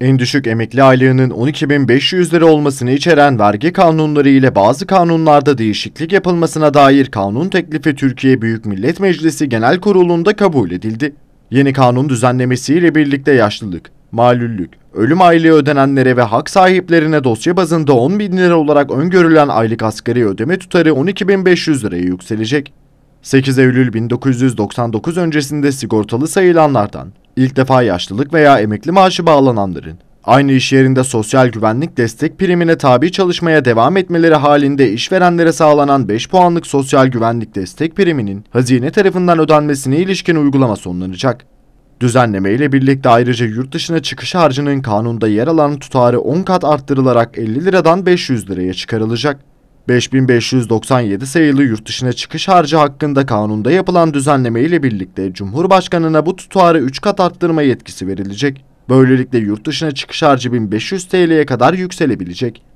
En düşük emekli aylığının 12.500 lira olmasını içeren vergi kanunları ile bazı kanunlarda değişiklik yapılmasına dair kanun teklifi Türkiye Büyük Millet Meclisi Genel Kurulu'nda kabul edildi. Yeni kanun düzenlemesiyle birlikte yaşlılık, malüllük, ölüm aylığı ödenenlere ve hak sahiplerine dosya bazında 10 bin lira olarak öngörülen aylık asgari ödeme tutarı 12.500 liraya yükselecek. 8 Eylül 1999 öncesinde sigortalı sayılanlardan ilk defa yaşlılık veya emekli maaşı bağlananların aynı iş yerinde sosyal güvenlik destek primine tabi çalışmaya devam etmeleri halinde işverenlere sağlanan 5 puanlık sosyal güvenlik destek priminin hazine tarafından ödenmesine ilişkin uygulama sonlanacak. Düzenleme ile birlikte ayrıca yurt dışına çıkış harcının kanunda yer alan tutarı 10 kat arttırılarak 50 liradan 500 liraya çıkarılacak. 5597 sayılı yurt dışına çıkış harcı hakkında kanunda yapılan düzenleme ile birlikte Cumhurbaşkanına bu tutarı 3 kat arttırma yetkisi verilecek. Böylelikle yurt dışına çıkış harcı 1500 TL'ye kadar yükselebilecek.